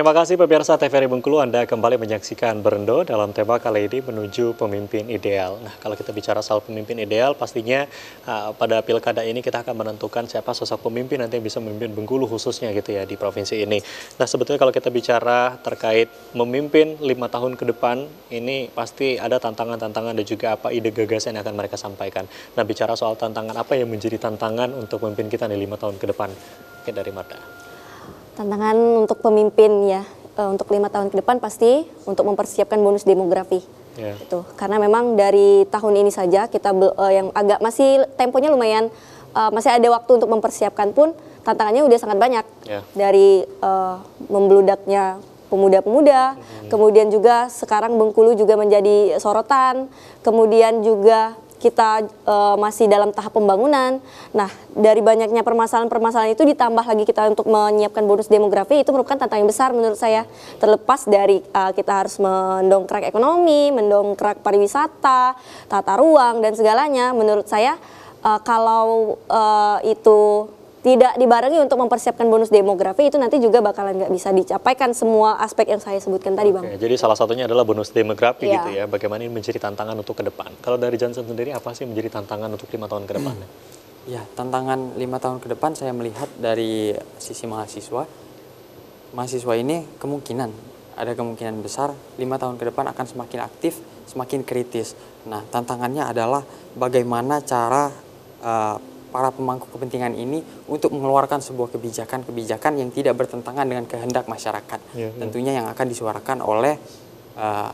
Terima kasih pemirsa TVRI Bengkulu Anda kembali menyaksikan Berendo dalam tema kali ini menuju pemimpin ideal. Nah, kalau kita bicara soal pemimpin ideal, pastinya uh, pada pilkada ini kita akan menentukan siapa sosok pemimpin nanti yang bisa memimpin Bengkulu khususnya gitu ya di provinsi ini. Nah, sebetulnya kalau kita bicara terkait memimpin lima tahun ke depan, ini pasti ada tantangan-tantangan dan juga apa ide gagasan yang akan mereka sampaikan. Nah, bicara soal tantangan apa yang menjadi tantangan untuk pemimpin kita di lima tahun ke depan? Oke, dari Marta. Tantangan untuk pemimpin ya eh, untuk lima tahun ke depan pasti untuk mempersiapkan bonus demografi. Yeah. Itu karena memang dari tahun ini saja kita eh, yang agak masih temponya lumayan eh, masih ada waktu untuk mempersiapkan pun tantangannya udah sangat banyak yeah. dari uh, membludaknya pemuda-pemuda, mm-hmm. kemudian juga sekarang Bengkulu juga menjadi sorotan, kemudian juga kita e, masih dalam tahap pembangunan. Nah, dari banyaknya permasalahan-permasalahan itu ditambah lagi kita untuk menyiapkan bonus demografi itu merupakan tantangan besar menurut saya. Terlepas dari e, kita harus mendongkrak ekonomi, mendongkrak pariwisata, tata ruang dan segalanya, menurut saya e, kalau e, itu tidak dibarengi untuk mempersiapkan bonus demografi itu nanti juga bakalan nggak bisa dicapai kan semua aspek yang saya sebutkan tadi bang. Oke, jadi salah satunya adalah bonus demografi ya. gitu ya. Bagaimana ini menjadi tantangan untuk ke depan. Kalau dari Johnson sendiri apa sih menjadi tantangan untuk lima tahun ke depan? Ya tantangan lima tahun ke depan saya melihat dari sisi mahasiswa. Mahasiswa ini kemungkinan ada kemungkinan besar lima tahun ke depan akan semakin aktif, semakin kritis. Nah tantangannya adalah bagaimana cara uh, para pemangku kepentingan ini untuk mengeluarkan sebuah kebijakan-kebijakan yang tidak bertentangan dengan kehendak masyarakat. Yeah, iya. tentunya yang akan disuarakan oleh eh,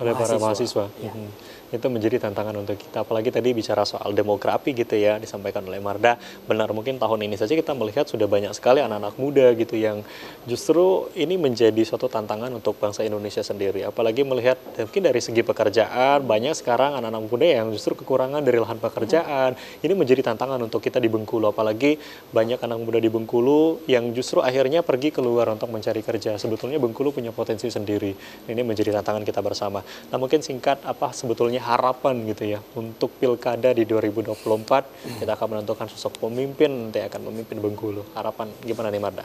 oleh para mahasiswa. Ya. Hmm. Itu menjadi tantangan untuk kita. Apalagi tadi bicara soal demografi gitu ya, disampaikan oleh Marda. Benar mungkin tahun ini saja kita melihat sudah banyak sekali anak-anak muda gitu yang justru ini menjadi suatu tantangan untuk bangsa Indonesia sendiri. Apalagi melihat ya mungkin dari segi pekerjaan banyak sekarang anak-anak muda yang justru kekurangan dari lahan pekerjaan. Ini menjadi tantangan untuk kita di Bengkulu. Apalagi banyak anak muda di Bengkulu yang justru akhirnya pergi keluar untuk mencari kerja. Sebetulnya Bengkulu punya potensi sendiri. Ini menjadi tantangan kita bersama. Nah mungkin singkat apa sebetulnya harapan gitu ya untuk pilkada di 2024 hmm. kita akan menentukan sosok pemimpin nanti akan memimpin Bengkulu. Harapan gimana nih Marda?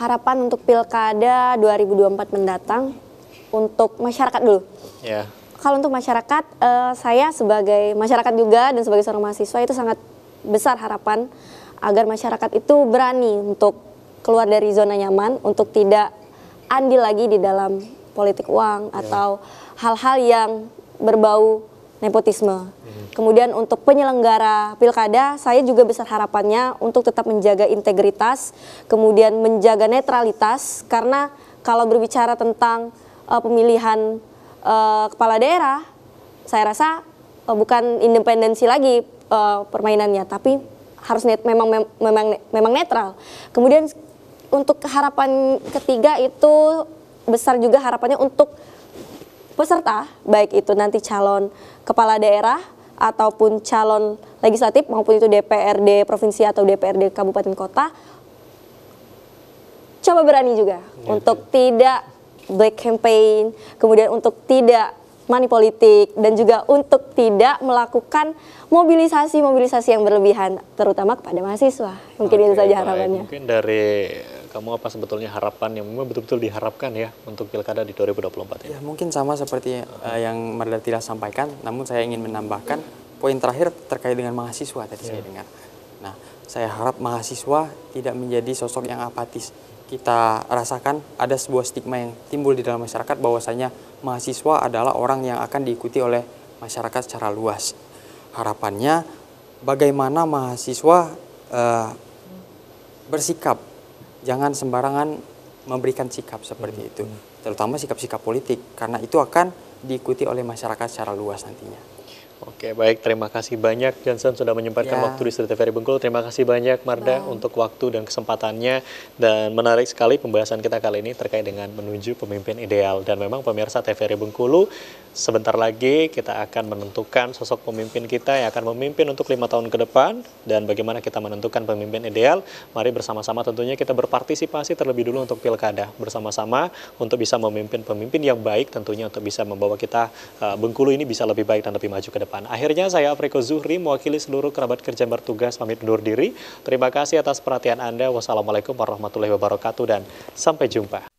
Harapan untuk pilkada 2024 mendatang untuk masyarakat dulu. Ya. Yeah. Kalau untuk masyarakat, uh, saya sebagai masyarakat juga dan sebagai seorang mahasiswa itu sangat besar harapan agar masyarakat itu berani untuk keluar dari zona nyaman, untuk tidak andil lagi di dalam politik uang yeah. atau hal-hal yang berbau nepotisme. Mm-hmm. Kemudian untuk penyelenggara pilkada, saya juga besar harapannya untuk tetap menjaga integritas, kemudian menjaga netralitas karena kalau berbicara tentang uh, pemilihan uh, kepala daerah, saya rasa uh, bukan independensi lagi uh, permainannya, tapi harus net, memang memang memang netral. Kemudian untuk harapan ketiga itu besar juga harapannya untuk peserta baik itu nanti calon kepala daerah ataupun calon legislatif maupun itu DPRD provinsi atau DPRD kabupaten kota coba berani juga ya, untuk tidak black campaign kemudian untuk tidak money politik dan juga untuk tidak melakukan mobilisasi-mobilisasi yang berlebihan terutama kepada mahasiswa. Mungkin Oke, itu saja harapannya. Mungkin dari kamu apa sebetulnya harapan yang memang betul-betul diharapkan ya untuk pilkada di 2024 ini? Ya mungkin sama seperti uh, yang Marda Tila sampaikan, namun saya ingin menambahkan poin terakhir terkait dengan mahasiswa tadi ya. saya dengar. Nah, saya harap mahasiswa tidak menjadi sosok yang apatis. Kita rasakan ada sebuah stigma yang timbul di dalam masyarakat bahwasanya mahasiswa adalah orang yang akan diikuti oleh masyarakat secara luas. Harapannya bagaimana mahasiswa uh, bersikap jangan sembarangan memberikan sikap seperti hmm. itu, terutama sikap-sikap politik, karena itu akan diikuti oleh masyarakat secara luas nantinya. Oke, baik. Terima kasih banyak Johnson sudah menyempatkan ya. waktu di Street TVRI Bengkulu. Terima kasih banyak Marda Bang. Ya. untuk waktu dan kesempatannya. Dan menarik sekali pembahasan kita kali ini terkait dengan menuju pemimpin ideal. Dan memang pemirsa TVRI Bengkulu, sebentar lagi kita akan menentukan sosok pemimpin kita yang akan memimpin untuk lima tahun ke depan. Dan bagaimana kita menentukan pemimpin ideal. Mari bersama-sama tentunya kita berpartisipasi terlebih dulu untuk pilkada. Bersama-sama untuk bisa memimpin pemimpin yang baik tentunya untuk bisa membawa kita eh, Bengkulu ini bisa lebih baik dan lebih maju ke depan depan. Akhirnya saya Afriko Zuhri mewakili seluruh kerabat kerja bertugas pamit undur diri. Terima kasih atas perhatian Anda. Wassalamualaikum warahmatullahi wabarakatuh dan sampai jumpa.